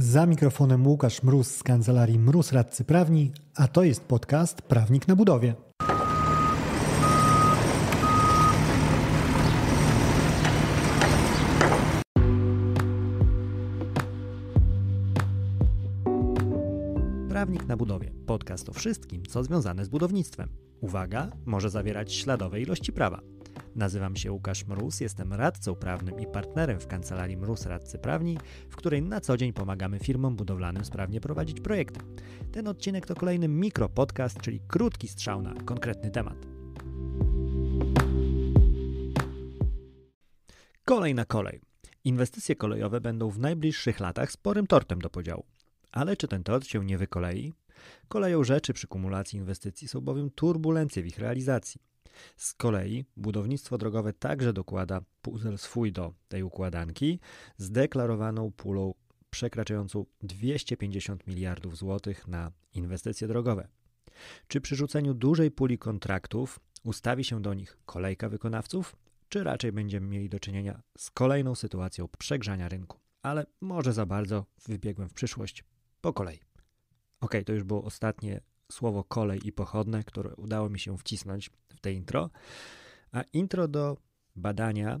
Za mikrofonem Łukasz Mróz z kancelarii Mróz Radcy Prawni, a to jest podcast Prawnik na Budowie. Prawnik na Budowie podcast o wszystkim, co związane z budownictwem. Uwaga, może zawierać śladowe ilości prawa. Nazywam się Łukasz Mróz, jestem radcą prawnym i partnerem w kancelarii Mróz Radcy Prawni, w której na co dzień pomagamy firmom budowlanym sprawnie prowadzić projekty. Ten odcinek to kolejny mikropodcast, czyli krótki strzał na konkretny temat. Kolej na kolej. Inwestycje kolejowe będą w najbliższych latach sporym tortem do podziału. Ale czy ten tort się nie wykolei? Koleją rzeczy przy kumulacji inwestycji są bowiem turbulencje w ich realizacji. Z kolei budownictwo drogowe także dokłada puzel swój do tej układanki z deklarowaną pulą przekraczającą 250 miliardów złotych na inwestycje drogowe. Czy przy rzuceniu dużej puli kontraktów ustawi się do nich kolejka wykonawców, czy raczej będziemy mieli do czynienia z kolejną sytuacją przegrzania rynku? Ale może za bardzo wybiegłem w przyszłość. Po kolei. Ok, to już było ostatnie słowo kolej i pochodne, które udało mi się wcisnąć w te intro, a intro do badania e,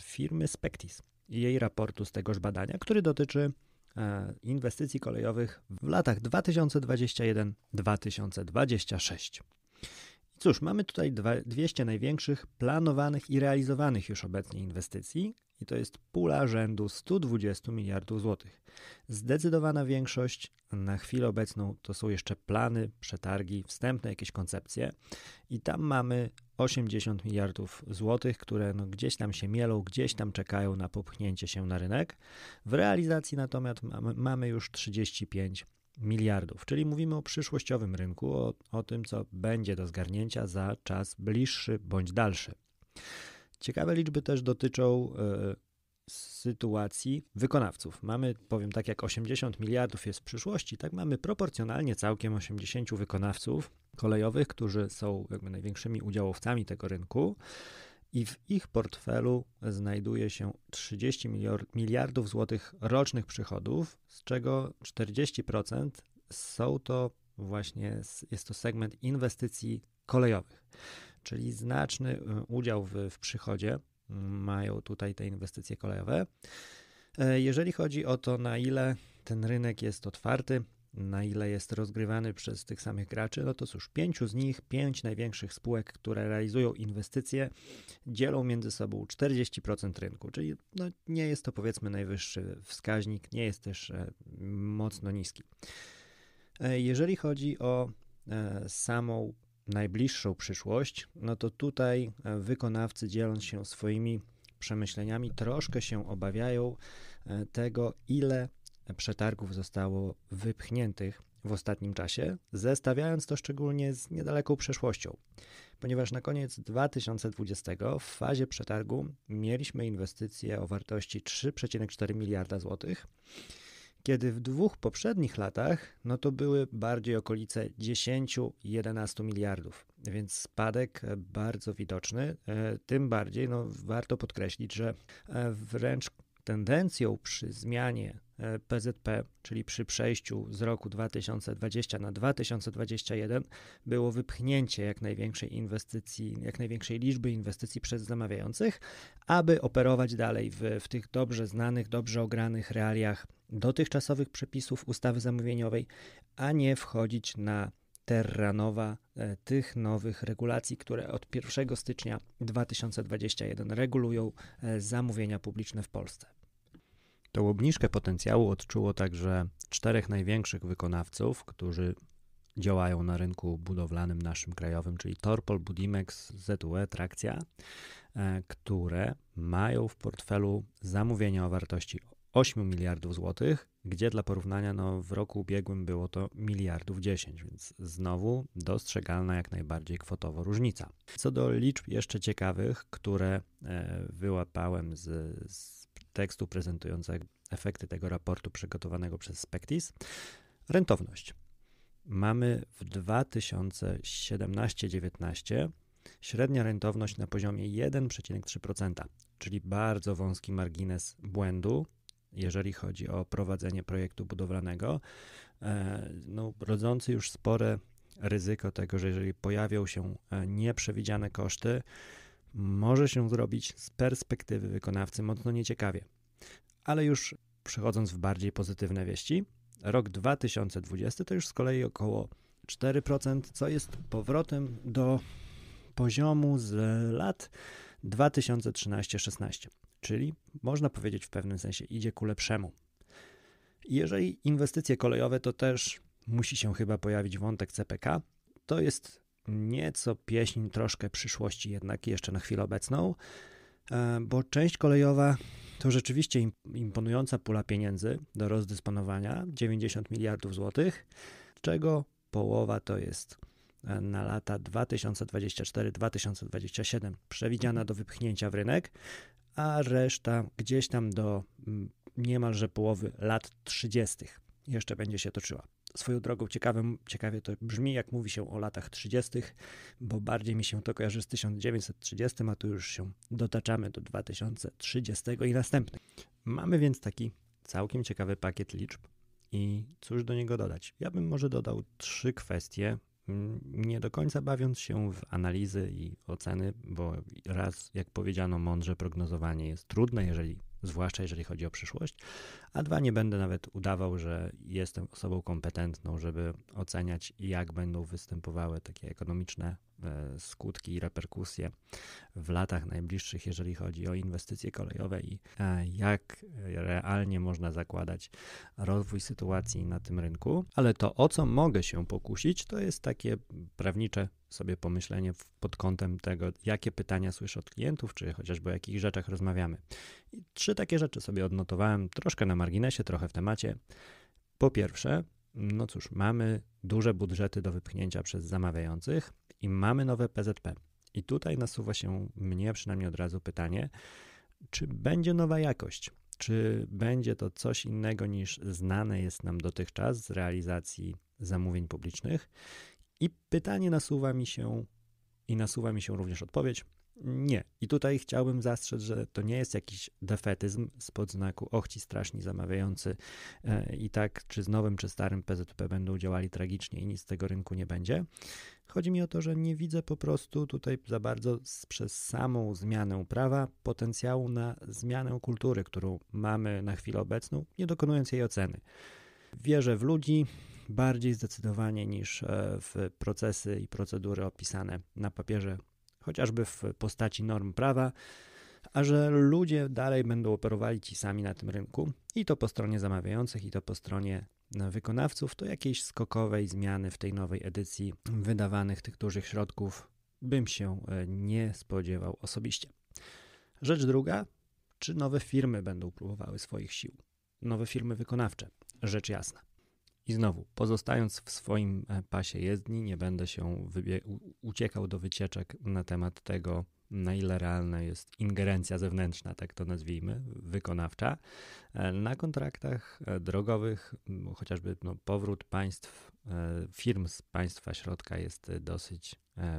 firmy Spectis i jej raportu z tegoż badania, który dotyczy e, inwestycji kolejowych w latach 2021-2026. Cóż, mamy tutaj 200 największych planowanych i realizowanych już obecnie inwestycji, i to jest pula rzędu 120 miliardów złotych. Zdecydowana większość na chwilę obecną to są jeszcze plany, przetargi, wstępne jakieś koncepcje i tam mamy 80 miliardów złotych, które no gdzieś tam się mielą, gdzieś tam czekają na popchnięcie się na rynek. W realizacji natomiast mamy, mamy już 35 miliardów, czyli mówimy o przyszłościowym rynku, o, o tym, co będzie do zgarnięcia za czas bliższy bądź dalszy. Ciekawe liczby też dotyczą e, sytuacji wykonawców. Mamy, powiem tak, jak 80 miliardów jest w przyszłości, tak mamy proporcjonalnie całkiem 80 wykonawców kolejowych, którzy są jakby największymi udziałowcami tego rynku. I w ich portfelu znajduje się 30 miliardów złotych rocznych przychodów, z czego 40% są to właśnie, jest to segment inwestycji kolejowych czyli znaczny y, udział w, w przychodzie mm, mają tutaj te inwestycje kolejowe. E, jeżeli chodzi o to, na ile ten rynek jest otwarty, na ile jest rozgrywany przez tych samych graczy, no to cóż, pięciu z nich, pięć największych spółek, które realizują inwestycje, dzielą między sobą 40% rynku, czyli no, nie jest to powiedzmy najwyższy wskaźnik, nie jest też e, mocno niski. E, jeżeli chodzi o samą najbliższą przyszłość, no to tutaj e, wykonawcy dzieląc się swoimi przemyśleniami troszkę się obawiają e, tego, ile przetargów zostało wypchniętych w ostatnim czasie, zestawiając to szczególnie z niedaleką przeszłością, ponieważ na koniec 2020 w fazie przetargu mieliśmy inwestycje o wartości 3,4 miliarda złotych kiedy w dwóch poprzednich latach no to były bardziej okolice 10-11 miliardów, więc spadek e, bardzo widoczny. E, tym bardziej no, warto podkreślić, że e, wręcz tendencją przy zmianie PZP, e, czyli przy przejściu z roku 2020 na 2021, było wypchnięcie jak największej inwestycji, jak największej liczby inwestycji przez zamawiających, aby operować dalej w, w tych dobrze znanych, dobrze ogranych realiach dotychczasowych przepisów ustawy zamówieniowej, a nie wchodzić na terranowa e, tych nowych regulacji, które od 1 stycznia 2021 regulują e, zamówienia publiczne w Polsce. Tą obniżkę potencjału odczuło także czterech największych wykonawców, którzy działają na rynku budowlanym naszym krajowym, czyli Torpol, Budimex, ZUE, Trakcja, e, które mają w portfelu zamówienia o wartości 8 miliardów złotych, gdzie dla porównania no, w roku ubiegłym było to miliardów 10, więc znowu dostrzegalna jak najbardziej kwotowo różnica. Co do liczb jeszcze ciekawych, które e, wyłapałem z, z tekstu prezentującego efekty tego raportu przygotowanego przez Spectis. Rentowność. Mamy w 2017-19 średnia rentowność na poziomie 1,3%, czyli bardzo wąski margines błędu, jeżeli chodzi o prowadzenie projektu budowlanego, e, no, rodzący już spore ryzyko tego, że jeżeli pojawią się e, nieprzewidziane koszty, może się zrobić z perspektywy wykonawcy mocno nieciekawie. Ale już przechodząc w bardziej pozytywne wieści, rok 2020 to już z kolei około 4%, co jest powrotem do poziomu z lat 2013-16, czyli można powiedzieć w pewnym sensie idzie ku lepszemu. Jeżeli inwestycje kolejowe, to też musi się chyba pojawić wątek CPK. To jest nieco pieśń, troszkę przyszłości jednak jeszcze na chwilę obecną, e, bo część kolejowa to rzeczywiście imponująca pula pieniędzy do rozdysponowania 90 miliardów złotych, czego połowa to jest e, na lata 2024-2027 przewidziana mhm. do wypchnięcia w rynek, a reszta gdzieś tam do mm, niemalże połowy lat 30. jeszcze będzie się toczyła. Swoją drogą ciekawym, ciekawie to brzmi, jak mówi się o latach 30., bo bardziej mi się to kojarzy z 1930, a tu już się dotaczamy do 2030 i następnych. Mamy więc taki całkiem ciekawy pakiet liczb i cóż do niego dodać? Ja bym może dodał trzy kwestie, mm, nie do końca bawiąc się w analizy i oceny, bo raz, jak powiedziano, mądrze prognozowanie jest trudne, jeżeli zwłaszcza jeżeli chodzi o przyszłość, a dwa, nie będę nawet udawał, że jestem osobą kompetentną, żeby oceniać, jak będą występowały takie ekonomiczne E, skutki i reperkusje w latach najbliższych, jeżeli chodzi o inwestycje kolejowe i e, jak realnie można zakładać rozwój sytuacji na tym rynku. Ale to, o co mogę się pokusić, to jest takie prawnicze sobie pomyślenie pod kątem tego, jakie pytania słyszę od klientów, czy chociażby o jakich rzeczach rozmawiamy. I trzy takie rzeczy sobie odnotowałem, troszkę na marginesie, trochę w temacie. Po pierwsze, no cóż, mamy duże budżety do wypchnięcia przez zamawiających, i mamy nowe PZP. I tutaj nasuwa się mnie przynajmniej od razu pytanie, czy będzie nowa jakość? Czy będzie to coś innego niż znane jest nam dotychczas z realizacji zamówień publicznych? I pytanie nasuwa mi się i nasuwa mi się również odpowiedź, nie. I tutaj chciałbym zastrzec, że to nie jest jakiś defetyzm spod znaku och ci straszni zamawiający e, i tak czy z nowym czy starym PZP będą działali tragicznie i nic z tego rynku nie będzie. Chodzi mi o to, że nie widzę po prostu tutaj za bardzo przez samą zmianę prawa potencjału na zmianę kultury, którą mamy na chwilę obecną, nie dokonując jej oceny. Wierzę w ludzi bardziej zdecydowanie niż e, w procesy i procedury opisane na papierze chociażby w postaci norm prawa, a że ludzie dalej będą operowali ci sami na tym rynku i to po stronie zamawiających, i to po stronie wykonawców, to jakiejś skokowej zmiany w tej nowej edycji wydawanych tych dużych środków bym się e, nie spodziewał osobiście. Rzecz druga, czy nowe firmy będą próbowały swoich sił? Nowe firmy wykonawcze, rzecz jasna. I znowu, pozostając w swoim e, pasie jezdni, nie będę się uciekał do wycieczek na temat tego, na ile realna jest ingerencja zewnętrzna, tak to nazwijmy, wykonawcza. E, na kontraktach e, drogowych, chociażby no, powrót państw, firm z państwa środka jest dosyć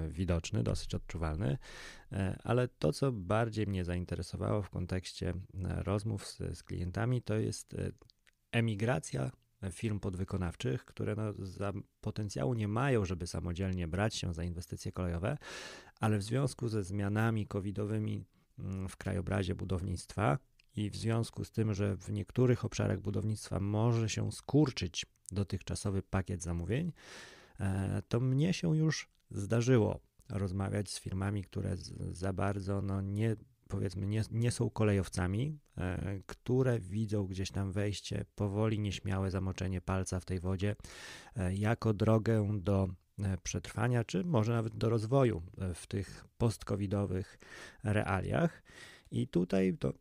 widoczny, dosyć odczuwalny, ale to, co bardziej mnie zainteresowało w kontekście rozmów z, z klientami, to jest emigracja firm podwykonawczych, które no za potencjału nie mają, żeby samodzielnie brać się za inwestycje kolejowe, ale w związku ze zmianami covidowymi mm, w krajobrazie budownictwa i w związku z tym, że w niektórych obszarach budownictwa może się skurczyć dotychczasowy pakiet zamówień, e, to mnie się już zdarzyło rozmawiać z firmami, które za bardzo no, nie powiedzmy nie, nie są kolejowcami, e, które widzą gdzieś tam wejście, powoli nieśmiałe zamoczenie palca w tej wodzie e, jako drogę do e, przetrwania, czy może nawet do rozwoju w tych postkowidowych realiach. I tutaj to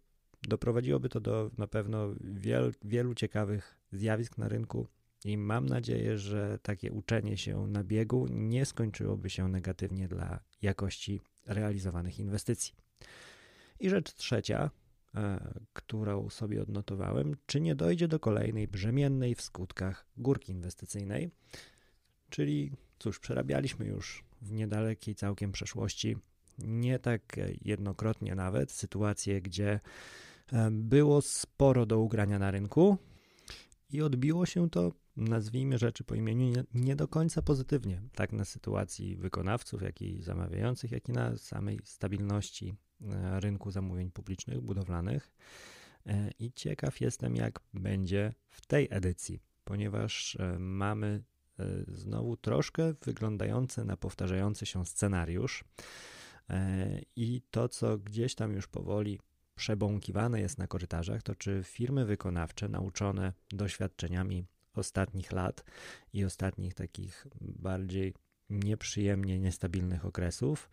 doprowadziłoby to do na pewno wiel, wielu ciekawych zjawisk na rynku. I mam nadzieję, że takie uczenie się na biegu nie skończyłoby się negatywnie dla jakości realizowanych inwestycji. I rzecz trzecia, e, którą sobie odnotowałem, czy nie dojdzie do kolejnej brzemiennej w skutkach górki inwestycyjnej, czyli cóż, przerabialiśmy już w niedalekiej całkiem przeszłości, nie tak jednokrotnie nawet, sytuacje, gdzie e, było sporo do ugrania na rynku i odbiło się to, nazwijmy rzeczy po imieniu, nie do końca pozytywnie, tak na sytuacji wykonawców, jak i zamawiających, jak i na samej stabilności E, rynku zamówień publicznych, budowlanych. E, I ciekaw jestem, jak będzie w tej edycji, ponieważ e, mamy znowu troszkę wyglądający na powtarzający się scenariusz. I to, co gdzieś tam już powoli przebąkiwane jest na korytarzach, to czy firmy wykonawcze nauczone doświadczeniami ostatnich lat i ostatnich takich bardziej nieprzyjemnie niestabilnych okresów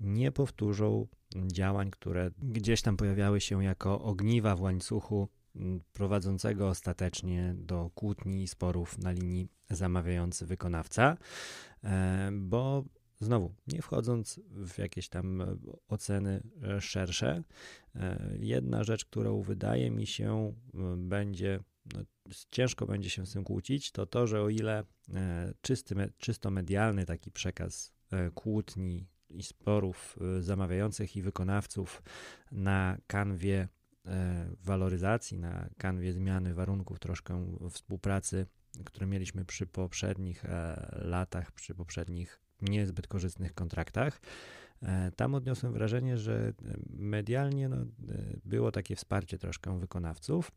nie powtórzą działań, które gdzieś tam pojawiały się jako ogniwa w łańcuchu mm, prowadzącego ostatecznie do kłótni i sporów na linii zamawiający-wykonawca, e, bo znowu, nie wchodząc w jakieś tam oceny szersze, e, jedna rzecz, którą wydaje mi się e, będzie, no, ciężko będzie się z tym kłócić, to to, że o ile czysty, czysto medialny taki przekaz kłótni i sporów y, zamawiających i wykonawców na kanwie e, waloryzacji, na kanwie zmiany warunków troszkę współpracy, które mieliśmy przy poprzednich e, latach, przy poprzednich niezbyt korzystnych kontraktach. E, tam odniosłem wrażenie, że medialnie no, było takie wsparcie troszkę wykonawców.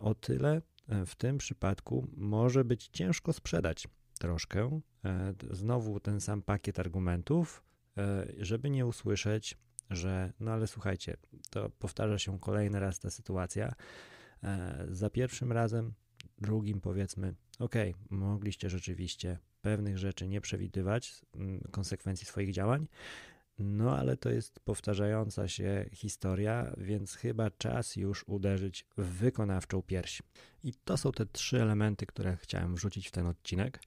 O tyle w tym przypadku może być ciężko sprzedać troszkę. Znowu ten sam pakiet argumentów, E, żeby nie usłyszeć, że no ale słuchajcie, to powtarza się kolejny raz ta sytuacja. E, za pierwszym razem, drugim powiedzmy, ok, mogliście rzeczywiście pewnych rzeczy nie przewidywać, mm, konsekwencji swoich działań, no ale to jest powtarzająca się historia, więc chyba czas już uderzyć w wykonawczą pierś. I to są te trzy elementy, które chciałem wrzucić w ten odcinek.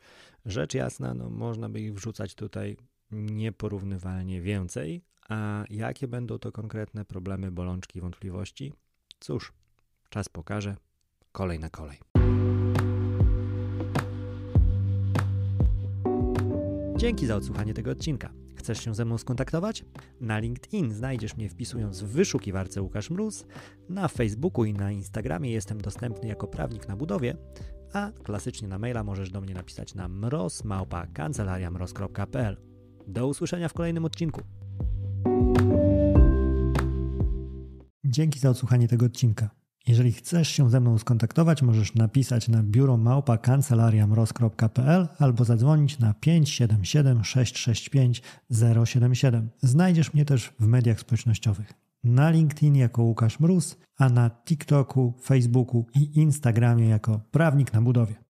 Rzecz jasna, no, można by ich wrzucać tutaj nieporównywalnie więcej. A jakie będą to konkretne problemy, bolączki, wątpliwości? Cóż, czas pokaże. Kolej na kolej. Dzięki za odsłuchanie tego odcinka. Chcesz się ze mną skontaktować? Na LinkedIn znajdziesz mnie wpisując w wyszukiwarce Łukasz Mróz, na Facebooku i na Instagramie jestem dostępny jako prawnik na budowie, a klasycznie na maila możesz do mnie napisać na mrozmałpa kancelariamroz.pl. Do usłyszenia w kolejnym odcinku. Dzięki za odsłuchanie tego odcinka. Jeżeli chcesz się ze mną skontaktować, możesz napisać na biuro małpa kancelariamroz.pl albo zadzwonić na 577 665 077. Znajdziesz mnie też w mediach społecznościowych. Na LinkedIn jako Łukasz Mróz, a na TikToku, Facebooku i Instagramie jako Prawnik na Budowie.